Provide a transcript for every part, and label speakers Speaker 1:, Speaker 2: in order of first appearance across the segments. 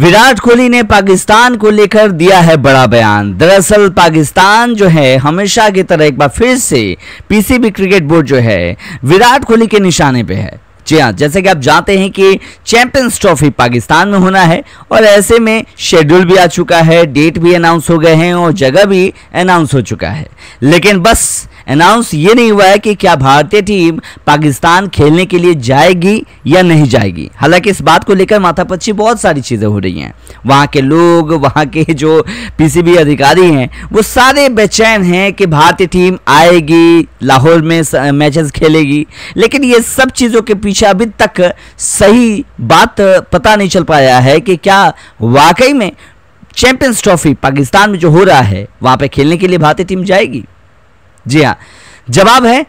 Speaker 1: विराट कोहली ने पाकिस्तान को लेकर दिया है बड़ा बयान दरअसल पाकिस्तान जो है हमेशा की तरह एक बार फिर से पीसीबी क्रिकेट बोर्ड जो है विराट कोहली के निशाने पे है जी हाँ जैसे कि आप जानते हैं कि चैंपियंस ट्रॉफी पाकिस्तान में होना है और ऐसे में शेड्यूल भी आ चुका है डेट भी अनाउंस हो गए हैं और जगह भी अनाउंस हो चुका है लेकिन बस अनाउंस ये नहीं हुआ है कि क्या भारतीय टीम पाकिस्तान खेलने के लिए जाएगी या नहीं जाएगी हालांकि इस बात को लेकर माथापच्छी बहुत सारी चीज़ें हो रही हैं वहाँ के लोग वहाँ के जो पी अधिकारी हैं वो सारे बेचैन हैं कि भारतीय टीम आएगी लाहौर में मैचेस खेलेगी लेकिन ये सब चीज़ों के पीछे अभी तक सही बात पता नहीं चल पाया है कि क्या वाकई में चैंपियंस ट्रॉफी पाकिस्तान में जो हो रहा है वहाँ पे खेलने के लिए भारतीय टीम जाएगी जी हाँ जवाब है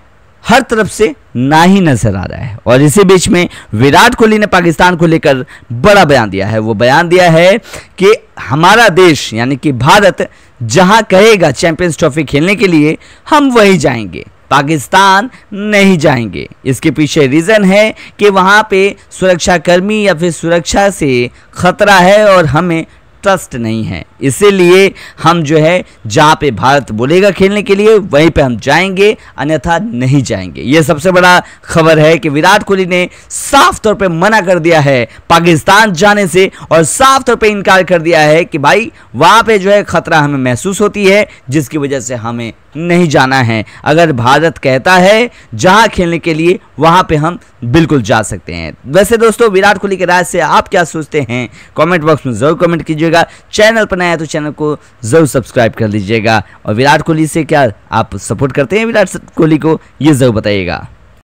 Speaker 1: हर तरफ से ना ही नजर आ रहा है और इसी बीच में विराट कोहली ने पाकिस्तान को लेकर बड़ा बयान दिया है वो बयान दिया है कि हमारा देश यानी कि भारत जहां कहेगा चैंपियंस ट्रॉफी खेलने के लिए हम वही जाएंगे पाकिस्तान नहीं जाएंगे इसके पीछे रीज़न है कि वहां पे सुरक्षाकर्मी या फिर सुरक्षा से ख़तरा है और हमें इंटरेस्ट नहीं है इसीलिए हम जो है जहाँ पे भारत बोलेगा खेलने के लिए वहीं पे हम जाएंगे अन्यथा नहीं जाएंगे ये सबसे बड़ा खबर है कि विराट कोहली ने साफ तौर पे मना कर दिया है पाकिस्तान जाने से और साफ तौर पे इनकार कर दिया है कि भाई वहाँ पे जो है खतरा हमें महसूस होती है जिसकी वजह से हमें नहीं जाना है अगर भारत कहता है जहाँ खेलने के लिए वहाँ पे हम बिल्कुल जा सकते हैं वैसे दोस्तों विराट कोहली के राज से आप क्या सोचते हैं कमेंट बॉक्स में ज़रूर कमेंट कीजिएगा चैनल पर नया तो चैनल को ज़रूर सब्सक्राइब कर लीजिएगा और विराट कोहली से क्या आप सपोर्ट करते हैं विराट कोहली को ये ज़रूर बताइएगा